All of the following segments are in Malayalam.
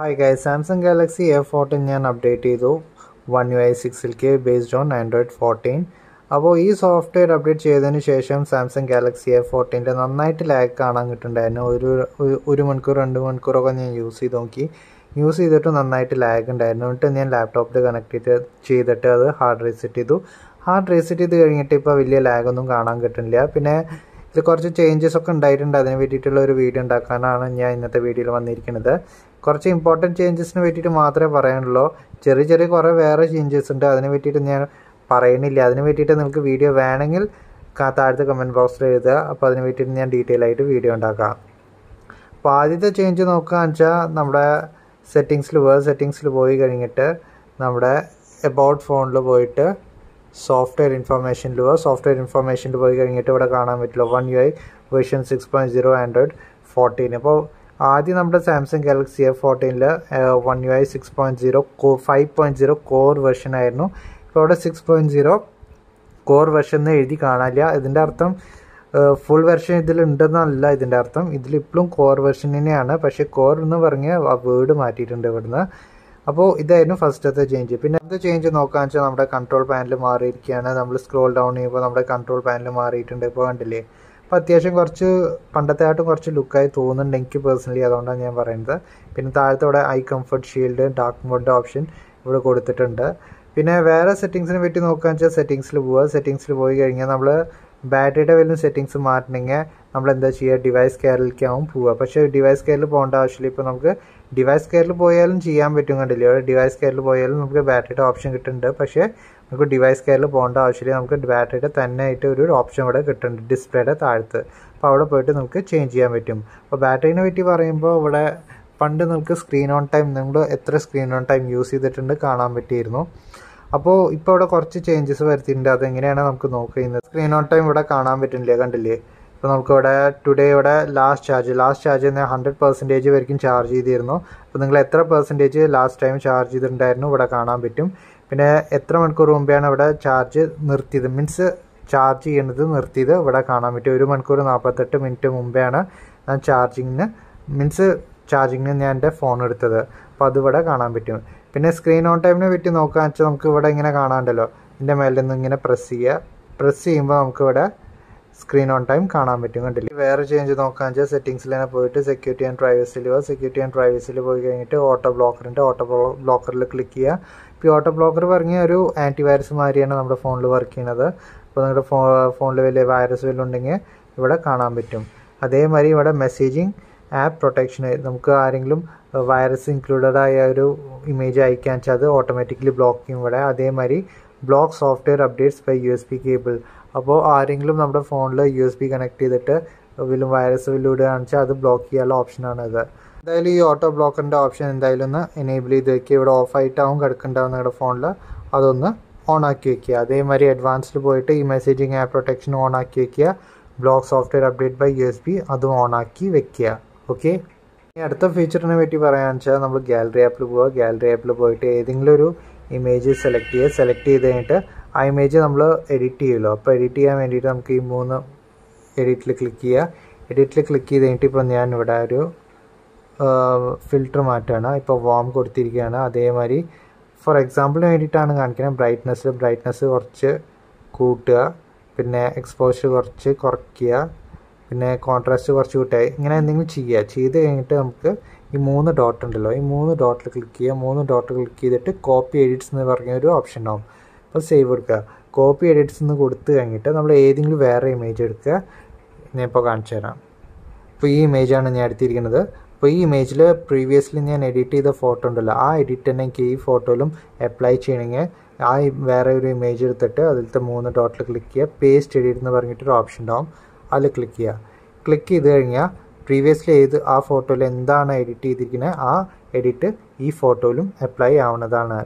hi guys Samsung Galaxy A fourteen ഞാൻ അപ്ഡേറ്റ് ചെയ്തു വൺ യു ഐ സിക്സിലേക്ക് ബേസ്ഡ് ഓൺ ആൻഡ്രോയിഡ് ഫോർട്ടീൻ അപ്പോൾ ഈ സോഫ്റ്റ്വെയർ അപ്ഡേറ്റ് ചെയ്തതിന് ശേഷം സാംസങ് ഗാലക്സി എ ഫോർട്ടീൻ്റെ നന്നായിട്ട് ലാഗ് കാണാൻ കിട്ടുന്നുണ്ടായിരുന്നു ഒരു ഒരു മണിക്കൂർ രണ്ട് മണിക്കൂറൊക്കെ ഞാൻ യൂസ് ചെയ്ത് നോക്കി യൂസ് ചെയ്തിട്ട് നന്നായിട്ട് ലാഗ് ഉണ്ടായിരുന്നു എന്നിട്ട് ഞാൻ ലാപ്ടോപ്പിൽ കണക്ട് ചെയ്ത് ചെയ്തിട്ട് അത് ഹാർഡ് റീസെറ്റ് ചെയ്തു ഹാർഡ് റീസെറ്റ് ചെയ്ത് കഴിഞ്ഞിട്ട് ഇപ്പോൾ വലിയ ലാഗൊന്നും കാണാൻ കിട്ടുന്നില്ല പിന്നെ ഇത് കുറച്ച് ചേഞ്ചസ് ഒക്കെ ഉണ്ടായിട്ടുണ്ട് അതിന് വേണ്ടിയിട്ടുള്ള ഒരു വീഡിയോ ഉണ്ടാക്കാനാണ് ഞാൻ ഇന്നത്തെ വീഡിയോയിൽ വന്നിരിക്കുന്നത് കുറച്ച് ഇമ്പോർട്ടൻറ്റ് ചേഞ്ചസിന് പറ്റിയിട്ട് മാത്രമേ പറയാനുള്ളൂ ചെറിയ ചെറിയ കുറേ വേറെ ചേഞ്ചസ് ഉണ്ട് അതിനെ പറ്റിയിട്ട് ഞാൻ പറയുന്നില്ല അതിന് പറ്റിയിട്ട് നിങ്ങൾക്ക് വീഡിയോ വേണമെങ്കിൽ താഴത്തെ കമൻറ്റ് ബോക്സിൽ എഴുതുക അപ്പോൾ അതിന് പറ്റിയിട്ട് ഞാൻ ഡീറ്റെയിൽ ആയിട്ട് വീഡിയോ ഉണ്ടാക്കാം അപ്പോൾ ആദ്യത്തെ ചേഞ്ച് നോക്കുകയെന്ന് വെച്ചാൽ നമ്മുടെ സെറ്റിങ്സിൽ വേറെ സെറ്റിങ്സിൽ പോയി കഴിഞ്ഞിട്ട് നമ്മുടെ എബൌട്ട് ഫോണിൽ പോയിട്ട് സോഫ്റ്റ്വെയർ ഇൻഫർമേഷനിൽ പോവുക സോഫ്റ്റ്വെയർ ഇൻഫർമേഷനിൽ പോയി കഴിഞ്ഞിട്ട് ഇവിടെ കാണാൻ പറ്റില്ല One U I version six point zero Android fourteen അപ്പോൾ ആദ്യം നമ്മുടെ സാംസങ് ഗാലക്സി എഫ് ഫോർട്ടീനിൽ One U I six point zero കോ five point zero core version ആയിരുന്നു ഇപ്പോൾ അവിടെ six point zero core version എന്ന് എഴുതി കാണാനില്ല ഇതിൻ്റെ അർത്ഥം ഫുൾ വെർഷൻ ഇതിലുണ്ടെന്നല്ല ഇതിൻ്റെ അർത്ഥം ഇതിലിപ്പോഴും കോർ വെർഷൻ തന്നെയാണ് പക്ഷേ കോർ എന്ന് പറഞ്ഞ് ആ വേർഡ് മാറ്റിയിട്ടുണ്ട് ഇവിടുന്ന് അപ്പോൾ ഇതായിരുന്നു ഫസ്റ്റത്തെ ചേഞ്ച് പിന്നെ അടുത്ത ചേഞ്ച് നോക്കാന്ന് വെച്ചാൽ നമ്മുടെ കൺട്രോൾ പാനൽ മാറിയിരിക്കുകയാണ് നമ്മൾ സ്ക്രോൾ ഡൗൺ ചെയ്യുമ്പോൾ നമ്മുടെ കൺട്രോൾ പാനൽ മാറിയിട്ടുണ്ട് ഇപ്പോൾ കണ്ടില്ലേ അപ്പോൾ അത്യാവശ്യം കുറച്ച് ആയിട്ട് കുറച്ച് ലുക്കായി തോന്നുന്നുണ്ട് എനിക്ക് പേഴ്സണലി അതുകൊണ്ടാണ് ഞാൻ പറയുന്നത് പിന്നെ താഴത്തെ eye comfort shield dark mode option ഇവിടെ കൊടുത്തിട്ടുണ്ട് പിന്നെ വേറെ സെറ്റിങ്സിനെ പറ്റി നോക്കുകയെന്ന് വെച്ചാൽ സെറ്റിങ്സിൽ പോവുക സെറ്റിങ്സിൽ പോയി കഴിഞ്ഞാൽ നമ്മൾ ബാറ്ററിയുടെ വലിയ സെറ്റിങ്സ് മാറ്റണമെങ്കിൽ നമ്മൾ എന്താ ചെയ്യുക ഡിവൈസ് കെയറിലേക്കാവും പോവുക പക്ഷേ ഡിവൈസ് കെയറിൽ പോകേണ്ട ആവശ്യമില്ല ഇപ്പോൾ നമുക്ക് ഡിവൈസ് കെയറിൽ പോയാലും ചെയ്യാൻ പറ്റും കണ്ടില്ലേ ഇവിടെ ഡിവൈസ് കെയറിൽ പോയാലും നമുക്ക് ബാറ്ററിയുടെ ഓപ്ഷൻ കിട്ടുന്നുണ്ട് പക്ഷേ നമുക്ക് ഡിവൈസ് കെയറിൽ പോകേണ്ട ആവശ്യമില്ല നമുക്ക് ബാറ്ററിയുടെ തന്നെ ആയിട്ട് ഒരു ഓപ്ഷൻ ഇവിടെ കിട്ടുന്നുണ്ട് ഡിസ്പ്ലേയുടെ താഴത്ത് അപ്പോൾ അവിടെ പോയിട്ട് നമുക്ക് ചേഞ്ച് ചെയ്യാൻ പറ്റും അപ്പോൾ ബാറ്ററിനെ പറ്റി പറയുമ്പോൾ ഇവിടെ പണ്ട് നമുക്ക് സ്ക്രീൻ ഓൺ ടൈം നിങ്ങൾ എത്ര സ്ക്രീൻ ഓൺ ടൈം യൂസ് ചെയ്തിട്ടുണ്ട് കാണാൻ പറ്റിയിരുന്നു അപ്പോൾ ഇപ്പോൾ ഇവിടെ കുറച്ച് ചേഞ്ചസ് വരുത്തിയിട്ടുണ്ട് അതെങ്ങനെയാണ് നമുക്ക് നോക്കുന്നത് സ്ക്രീൻ ഓൺ ടൈം ഇവിടെ കാണാൻ പറ്റുന്നില്ല കണ്ടില്ലേ ഇപ്പോൾ നമുക്കിവിടെ ടുഡേ ഇവിടെ ലാസ്റ്റ് ചാർജ് ലാസ്റ്റ് ചാർജ് എന്നാൽ ഹൺഡ്രഡ് പെർസെൻറ്റേജ് വരെയും ചാർജ് ചെയ്തിരുന്നു അപ്പോൾ നിങ്ങൾ എത്ര പെർസെൻറ്റേജ് ലാസ്റ്റ് ടൈം ചാർജ് ചെയ്തിട്ടുണ്ടായിരുന്നു ഇവിടെ കാണാൻ പറ്റും പിന്നെ എത്ര മണിക്കൂർ മുമ്പെയാണ് ഇവിടെ ചാർജ് നിർത്തിയത് മീൻസ് ചാർജ് ചെയ്യുന്നത് നിർത്തിയത് ഇവിടെ കാണാൻ പറ്റും ഒരു മണിക്കൂർ നാൽപ്പത്തെട്ട് മിനിറ്റ് മുമ്പെയാണ് ഞാൻ ചാർജിങ്ങിന് മീൻസ് ചാർജിങ്ങിന് ഞാൻ എൻ്റെ ഫോൺ എടുത്തത് അപ്പോൾ അതിവിടെ കാണാൻ പറ്റും പിന്നെ സ്ക്രീൻ ഓൺ ടൈമിനെ പറ്റി നോക്കുകയെന്ന് വെച്ചാൽ നമുക്ക് ഇവിടെ ഇങ്ങനെ കാണാണ്ടല്ലോ ഇതിൻ്റെ മേലെ നിന്ന് ഇങ്ങനെ പ്രസ് ചെയ്യുക പ്രസ് ചെയ്യുമ്പോൾ നമുക്കിവിടെ സ്ക്രീൻ ഓൺ ടൈം കാണാൻ പറ്റും കണ്ടില്ലേ വേറെ ചേഞ്ച് നോക്കാൻ വെച്ചാൽ സെറ്റിംഗ്സിൽ തന്നെ പോയിട്ട് സെക്യൂരിറ്റി ആൻഡ് പ്രൈവസിയിൽ പോകുക സെക്യൂരിറ്റി ആൻഡ് പ്രൈവസിയിൽ പോയി കഴിഞ്ഞിട്ട് ഓട്ടോ ബ്ലോക്കറിൻ്റെ ഓട്ടോ ബ്ലോക്കറിൽ ക്ലിക്ക് ചെയ്യുക ഇപ്പോൾ ഓട്ടോ ബ്ലോക്കർ പറഞ്ഞ ഒരു ആൻറ്റി വൈറസ് മാതിരിയാണ് നമ്മുടെ ഫോണിൽ വർക്ക് ചെയ്യുന്നത് അപ്പോൾ നിങ്ങളുടെ ഫോ ഫോണിൽ വലിയ വൈറസ് വല്ലതും ഉണ്ടെങ്കിൽ ഇവിടെ കാണാൻ പറ്റും അതേമാതിരി ഇവിടെ മെസ്സേജിങ് ആപ്പ് പ്രൊട്ടക്ഷൻ നമുക്ക് ആരെങ്കിലും വൈറസ് ഇൻക്ലൂഡഡ് ആയ ഒരു ഇമേജ് അയക്കാൻ വെച്ചാൽ അത് ഓട്ടോമാറ്റിക്കലി ബ്ലോക്ക് ചെയ്യും ഇവിടെ അതേമാതിരി block software updates by U S B cable അപ്പോൾ ആരെങ്കിലും നമ്മുടെ ഫോണിൽ യു എസ് ബി കണക്ട് ചെയ്തിട്ട് വല്ല വൈറസ് വല്ലൂടെ കാണിച്ചാൽ അത് ബ്ലോക്ക് ചെയ്യാനുള്ള ഓപ്ഷനാണിത് എന്തായാലും ഈ ഓട്ടോ ബ്ലോക്കറിൻ്റെ ഓപ്ഷൻ എന്തായാലും ഒന്ന് എനേബിൾ ചെയ്ത് വെക്കുക ഇവിടെ ഓഫ് ആയിട്ടാവും കിടക്കുന്നുണ്ടാവും നിങ്ങളുടെ ഫോണിൽ അതൊന്ന് ഓൺ ആക്കി വെക്കുക അതേമാതിരി അഡ്വാൻസിൽ പോയിട്ട് ഈ മെസ്സേജിങ് ആപ്പ് പ്രൊട്ടക്ഷൻ ഓൺ ആക്കി വെക്കുക block software update by U S B അതും ഓൺ ആക്കി വെക്കുക ഓക്കെ ഇനി അടുത്ത ഫീച്ചറിനെ പറ്റി പറയുകയാണെന്ന് വെച്ചാൽ നമ്മൾ ഗാലറി ആപ്പിൽ പോവുക ഗാലറി ആപ്പിൽ പോയിട്ട് ഏതെങ്കിലും ഒരു ഇമേജ് സെലക്ട് ചെയ്യുക സെലക്ട് ചെയ്ത് കഴിഞ്ഞിട്ട് ആ ഇമേജ് നമ്മൾ എഡിറ്റ് ചെയ്യുമല്ലോ അപ്പോൾ എഡിറ്റ് ചെയ്യാൻ വേണ്ടിയിട്ട് നമുക്ക് ഈ മൂന്ന് എഡിറ്റിൽ ക്ലിക്ക് ചെയ്യുക എഡിറ്റിൽ ക്ലിക്ക് ചെയ്ത് കഴിഞ്ഞിട്ട് ഇപ്പോൾ ഞാൻ ഇവിടെ ഒരു ഫിൽറ്റർ മാറ്റുകയാണ് ഇപ്പോൾ വാം കൊടുത്തിരിക്കുകയാണ് അതേമാതിരി ഫോർ എക്സാമ്പിൾ വേണ്ടിയിട്ടാണ് കാണിക്കുന്നത് ബ്രൈറ്റ്നസ് ബ്രൈറ്റ്നസ് കുറച്ച് കൂട്ടുക പിന്നെ എക്സ്പോഷർ കുറച്ച് കുറയ്ക്കുക പിന്നെ കോൺട്രാസ്റ്റ് കുറച്ച് കൂട്ടുക ഇങ്ങനെ എന്തെങ്കിലും ചെയ്യുക ചെയ്ത് കഴിഞ്ഞിട്ട് നമുക്ക് ഈ മൂന്ന് ഡോട്ട് ഉണ്ടല്ലോ ഈ മൂന്ന് ഡോട്ടിൽ ക്ലിക്ക് ചെയ്യുക മൂന്ന് ഡോട്ട് ക്ലിക്ക് ചെയ്തിട്ട് കോപ്പി എഡിറ്റ്സ് എന്ന് പറഞ്ഞൊരു ഓപ്ഷൻ ഉണ്ടാവും അപ്പോൾ സേവ് കൊടുക്കുക കോപ്പി എഡിറ്റ്സ് എന്ന് കൊടുത്ത് കഴിഞ്ഞിട്ട് നമ്മൾ ഏതെങ്കിലും വേറെ ഇമേജ് എടുക്കുക ഞാൻ ഇപ്പോൾ കാണിച്ചു തരാം അപ്പോൾ ഈ ഇമേജാണ് ഞാൻ എടുത്തിരിക്കുന്നത് അപ്പോൾ ഈ ഇമേജിൽ പ്രീവിയസ്ലി ഞാൻ എഡിറ്റ് ചെയ്ത ഫോട്ടോ ഉണ്ടല്ലോ ആ എഡിറ്റ് തന്നെ എനിക്ക് ഈ ഫോട്ടോയിലും അപ്ലൈ ചെയ്യണമെങ്കിൽ ആ വേറെ ഒരു ഇമേജ് എടുത്തിട്ട് അതിലത്തെ മൂന്ന് ഡോട്ടിൽ ക്ലിക്ക് ചെയ്യുക പേസ്റ്റ് എഡിറ്റ് എന്ന് പറഞ്ഞിട്ടൊരു ഓപ്ഷൻ ഉണ്ടാവും അതിൽ ക്ലിക്ക് ചെയ്യുക ക്ലിക്ക് ചെയ്ത് കഴിഞ്ഞാൽ പ്രീവിയസ്ലി ഏത് ആ ഫോട്ടോയിൽ എന്താണ് എഡിറ്റ് ചെയ്തിരിക്കുന്നത് ആ എഡിറ്റ് ഈ ഫോട്ടോയിലും അപ്ലൈ ആവുന്നതാണ്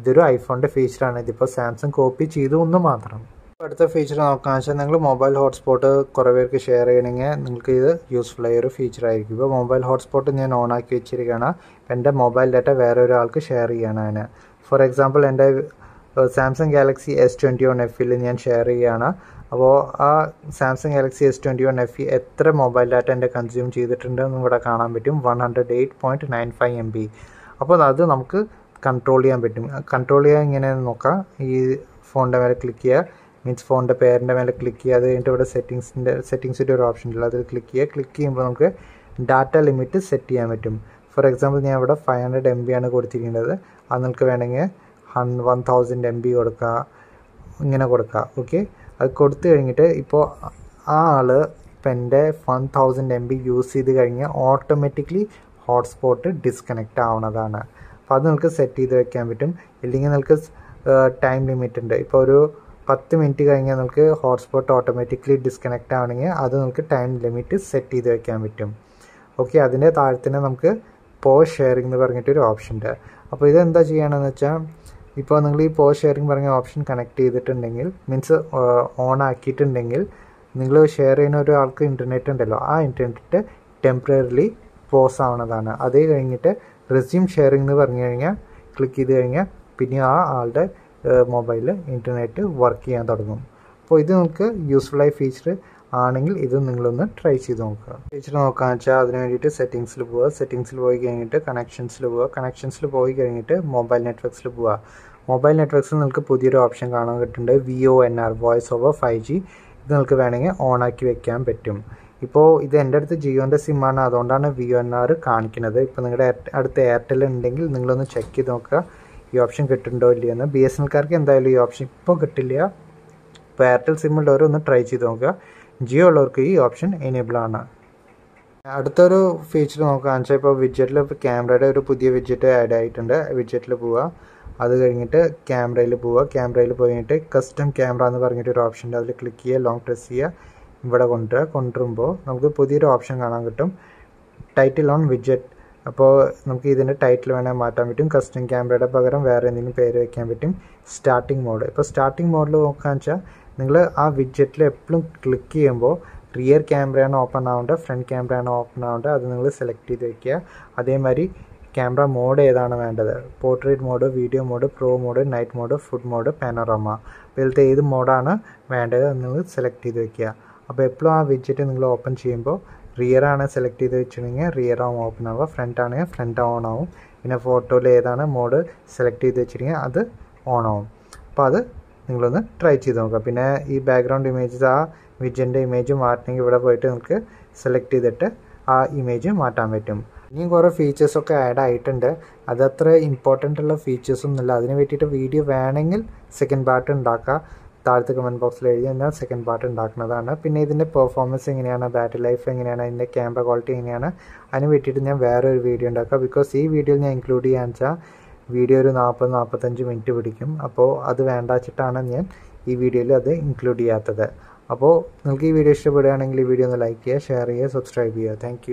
ഇതൊരു ഐഫോണിൻ്റെ ഫീച്ചറാണ് ഇതിപ്പോൾ സാംസങ് കോപ്പി ചെയ്തു എന്ന് മാത്രം അടുത്ത ഫീച്ചർ നോക്കാം വെച്ചാൽ നിങ്ങൾ മൊബൈൽ ഹോട്ട്സ്പോട്ട് കുറേ പേർക്ക് ഷെയർ ചെയ്യണമെങ്കിൽ നിങ്ങൾക്ക് ഇത് യൂസ്ഫുൾ ആയ ഒരു ഫീച്ചർ ആയിരിക്കും ഇപ്പോൾ മൊബൈൽ ഹോട്ട്സ്പോട്ട് ഞാൻ ഓൺ ആക്കി വെച്ചിരിക്കുകയാണ് എൻ്റെ മൊബൈൽ ഡാറ്റ വേറെ ഒരാൾക്ക് ഷെയർ ചെയ്യണം അതിന് ഫോർ എക്സാമ്പിൾ എൻ്റെ Samsung Galaxy S twenty one എഫിൽ ഞാൻ ഷെയർ ചെയ്യുകയാണ് അപ്പോൾ ആ Samsung Galaxy S twenty one F എത്ര മൊബൈൽ ഡാറ്റ എൻ്റെ കൺസ്യൂം ചെയ്തിട്ടുണ്ടെന്ന് ഇവിടെ കാണാൻ പറ്റും one hundred eight point nine five M B അപ്പോൾ അത് നമുക്ക് കൺട്രോൾ ചെയ്യാൻ പറ്റും കൺട്രോൾ ചെയ്യാൻ ഇങ്ങനെ നോക്കാം ഈ ഫോണിൻ്റെ മേലെ ക്ലിക്ക് ചെയ്യുക മീൻസ് ഫോണിൻ്റെ പേരിൻ്റെ മേലെ ക്ലിക്ക് ചെയ്യുക അത് കഴിഞ്ഞിട്ട് ഇവിടെ സെറ്റിങ്സിൻ്റെ സെറ്റിങ്സിൻ്റെ ഒരു ഓപ്ഷൻ ഉള്ളത് അതിൽ ക്ലിക്ക് ചെയ്യുക ക്ലിക്ക് ചെയ്യുമ്പോൾ നമുക്ക് ഡാറ്റ ലിമിറ്റ് സെറ്റ് ചെയ്യാൻ പറ്റും ഫോർ എക്സാമ്പിൾ ഞാൻ ഇവിടെ ഫൈവ് ഹൺഡ്രഡ് എം ബി ആണ് കൊടുത്തിരിക്കുന്നത് അത് നിങ്ങൾക്ക് വേണമെങ്കിൽ ഹൺ വൺ തൗസൻഡ് എം ബി കൊടുക്കുക ഇങ്ങനെ കൊടുക്കുക ഓക്കെ അത് കൊടുത്തു കഴിഞ്ഞിട്ട് ഇപ്പോൾ ആ ആൾ ഇപ്പം എൻ്റെ one thousand M B use ചെയ്ത് കഴിഞ്ഞാൽ ഓട്ടോമാറ്റിക്കലി ഹോട്ട്സ്പോട്ട് ഡിസ്കണക്റ്റ് ആവുന്നതാണ് അപ്പോൾ അത് നിങ്ങൾക്ക് സെറ്റ് ചെയ്ത് വെക്കാൻ പറ്റും ഇല്ലെങ്കിൽ നിങ്ങൾക്ക് ടൈം ലിമിറ്റ് ഉണ്ട് ഇപ്പോൾ ഒരു പത്ത് മിനിറ്റ് കഴിഞ്ഞാൽ നിങ്ങൾക്ക് ഹോട്ട്സ്പോട്ട് ഓട്ടോമാറ്റിക്കലി ഡിസ്കണക്റ്റ് ആവണമെങ്കിൽ അത് നിങ്ങൾക്ക് ടൈം ലിമിറ്റ് സെറ്റ് ചെയ്ത് വെക്കാൻ പറ്റും ഓക്കെ അതിൻ്റെ താഴെ തന്നെ നമുക്ക് പോ ഷെയറിംഗ് എന്ന് പറഞ്ഞിട്ടൊരു ഓപ്ഷൻ ഉണ്ട് അപ്പോൾ എന്താ ചെയ്യണമെന്ന് വെച്ചാൽ ഇപ്പോൾ നിങ്ങൾ ഈ പോ ഷെയറിംഗ് പറഞ്ഞ ഓപ്ഷൻ കണക്ട് ചെയ്തിട്ടുണ്ടെങ്കിൽ മീൻസ് ഓൺ ആക്കിയിട്ടുണ്ടെങ്കിൽ നിങ്ങൾ ഷെയർ ചെയ്യുന്ന ഒരാൾക്ക് ഇൻ്റർനെറ്റ് ഉണ്ടല്ലോ ആ ഇൻ്റർനെറ്റ് ടെമ്പററിലി പോസ് ആവണതാണ് അത് കഴിഞ്ഞിട്ട് റെസ്യൂം ഷെയറിംഗ് എന്ന് പറഞ്ഞു കഴിഞ്ഞാൽ ക്ലിക്ക് ചെയ്ത് കഴിഞ്ഞാൽ പിന്നെ ആ ആളുടെ മൊബൈലിൽ ഇൻ്റർനെറ്റ് വർക്ക് ചെയ്യാൻ തുടങ്ങും അപ്പോൾ ഇത് നിങ്ങൾക്ക് യൂസ്ഫുള്ളായ ഫീച്ചർ ആണെങ്കിൽ ഇത് നിങ്ങളൊന്ന് ട്രൈ ചെയ്ത് നോക്കുക ഫീച്ചർ നോക്കാന്ന് വെച്ചാൽ അതിന് വേണ്ടിയിട്ട് സെറ്റിങ്സിൽ പോവുക സെറ്റിങ്സിൽ പോയി കഴിഞ്ഞിട്ട് കണക്ഷൻസിൽ പോവുക കണക്ഷൻസിൽ പോയി കഴിഞ്ഞിട്ട് മൊബൈൽ നെറ്റ്വർക്സിൽ പോവുക മൊബൈൽ നെറ്റ്വർക്സിൽ നിങ്ങൾക്ക് പുതിയൊരു ഓപ്ഷൻ കാണാൻ കിട്ടുന്നുണ്ട് V O N R voice over five G ഇത് നിങ്ങൾക്ക് വേണമെങ്കിൽ ഓൺ ആക്കി വെക്കാൻ പറ്റും ഇപ്പോൾ ഇത് എൻ്റെ അടുത്ത് ജിയോൻ്റെ സിമ്മാണ് അതുകൊണ്ടാണ് വി എൻ ആർ കാണിക്കുന്നത് ഇപ്പോൾ നിങ്ങളുടെ അടുത്ത് എയർടെൽ ഉണ്ടെങ്കിൽ നിങ്ങളൊന്ന് ചെക്ക് ചെയ്ത് നോക്കുക ഈ ഓപ്ഷൻ കിട്ടുന്നുണ്ടോ ഇല്ലയെന്ന് ബി എസ് എൻകാർക്ക് എന്തായാലും ഈ ഓപ്ഷൻ ഇപ്പോൾ കിട്ടില്ല ഇപ്പോൾ എയർടെൽ സിം ഉള്ളവർ ഒന്ന് ട്രൈ ചെയ്ത് നോക്കുക ജിയോ ഉള്ളവർക്ക് ഈ ഓപ്ഷൻ എനേബിൾ ആണ് അടുത്തൊരു ഫീച്ചർ നോക്കുകയാണെന്ന് വെച്ചാൽ ഇപ്പോൾ വിഡ്ജറ്റിൽ ക്യാമറയുടെ ഒരു പുതിയ വിഡ്ജറ്റ് ആഡ് ആയിട്ടുണ്ട് വിഡ്ജറ്റിൽ പോവുക അത് കഴിഞ്ഞിട്ട് ക്യാമറയിൽ പോവുക ക്യാമറയിൽ പോയിട്ട് കസ്റ്റം ക്യാമറ എന്ന് പറഞ്ഞിട്ട് ഒരു ഓപ്ഷൻ ഉണ്ട് അതിൽ ക്ലിക്ക് ചെയ്യുക ലോങ് പ്രസ് ചെയ്യുക ഇവിടെ കൊണ്ടുവരിക കൊണ്ടുവരുമ്പോൾ നമുക്ക് പുതിയൊരു ഓപ്ഷൻ കാണാൻ കിട്ടും ടൈറ്റിൽ ഓൺ വിഡ്ജറ്റ് അപ്പോൾ നമുക്ക് ഇതിൻ്റെ ടൈറ്റിൽ വേണമെങ്കിൽ മാറ്റാൻ പറ്റും കസ്റ്റം ക്യാമറയുടെ പകരം വേറെ എന്തെങ്കിലും പേര് വയ്ക്കാൻ പറ്റും സ്റ്റാർട്ടിംഗ് മോഡ് ഇപ്പോൾ സ്റ്റാർട്ടിംഗ് മോഡിൽ നോക്കുകയെന്ന് വെച്ചാൽ നിങ്ങൾ ആ വിഡ്ജറ്റിൽ എപ്പോഴും ക്ലിക്ക് ചെയ്യുമ്പോൾ റിയർ ക്യാമറയാണ് ഓപ്പൺ ആവേണ്ടത് ഫ്രണ്ട് ക്യാമറയാണ് ഓപ്പൺ ആവേണ്ടത് അത് നിങ്ങൾ സെലക്ട് ചെയ്ത് വയ്ക്കുക അതേമാതിരി ക്യാമറ മോഡ് ഏതാണ് വേണ്ടത് portrait mode video mode pro mode night mode food mode panorama ഇതിലത്തെ ഏത് മോഡാണ് വേണ്ടത് നിങ്ങൾ സെലക്ട് ചെയ്ത് വയ്ക്കുക അപ്പോൾ എപ്പോഴും ആ വിഡ്ജറ്റ് നിങ്ങൾ ഓപ്പൺ ചെയ്യുമ്പോൾ റിയർ ആണ് സെലക്ട് ചെയ്ത് വെച്ചിട്ടുണ്ടെങ്കിൽ റിയർ ആവും ഓപ്പൺ ആവുക ഫ്രണ്ട് ആണെങ്കിൽ ഫ്രണ്ട് ഓൺ ആവും പിന്നെ ഫോട്ടോയിൽ ഏതാണ് മോഡ് സെലക്ട് ചെയ്ത് വെച്ചിട്ടുണ്ടെങ്കിൽ അത് ഓൺ ആവും അപ്പോൾ അത് നിങ്ങളൊന്ന് ട്രൈ ചെയ്ത് നോക്കുക പിന്നെ ഈ ബാക്ക്ഗ്രൗണ്ട് ഇമേജസ് ആ വിജൻ്റെ ഇമേജ് മാറ്റണമെങ്കിൽ ഇവിടെ പോയിട്ട് നിങ്ങൾക്ക് സെലക്ട് ചെയ്തിട്ട് ആ ഇമേജ് മാറ്റാൻ പറ്റും ഇനിയും കുറേ ഫീച്ചേഴ്സൊക്കെ ആഡ് ആയിട്ടുണ്ട് അതത്ര ഇമ്പോർട്ടൻ്റ് ഉള്ള ഫീച്ചേഴ്സൊന്നുമില്ല അതിന് വേണ്ടിയിട്ട് വീഡിയോ വേണമെങ്കിൽ സെക്കൻഡ് പാർട്ട് ഉണ്ടാക്കുക താഴത്തെ കമൻറ്റ് ബോക്സിൽ എഴുതി ഞാൻ സെക്കൻഡ് പാർട്ട് ഉണ്ടാക്കുന്നതാണ് പിന്നെ ഇതിൻ്റെ പെർഫോമൻസ് എങ്ങനെയാണ് ബാറ്ററി ലൈഫ് എങ്ങനെയാണ് ഇതിൻ്റെ ക്യാമറ ക്വാളിറ്റി എങ്ങനെയാണ് അതിന് വേണ്ടിയിട്ട് ഞാൻ വേറെ ഒരു വീഡിയോ ഉണ്ടാക്കുക ബിക്കോസ് ഈ വീഡിയോയിൽ ഞാൻ ഇൻക്ലൂഡ് ചെയ്യാന്ന് വെച്ചാൽ വീഡിയോ ഒരു നാൽപ്പത് നാൽപ്പത്തഞ്ച് മിനിറ്റ് പിടിക്കും അപ്പോൾ അത് വേണ്ട വെച്ചിട്ടാണ് ഞാൻ ഈ വീഡിയോയിൽ അത് ഇൻക്ലൂഡ് ചെയ്യാത്തത് അപ്പോൾ നിങ്ങൾക്ക് ഈ വീഡിയോ ഇഷ്ടപ്പെടുകയാണെങ്കിൽ ഈ വീഡിയോ ഒന്ന് ലൈക്ക് ചെയ്യുക ഷെയർ ചെയ്യുക സബ്സ്ക്രൈബ് ചെയ്യുക താങ്ക്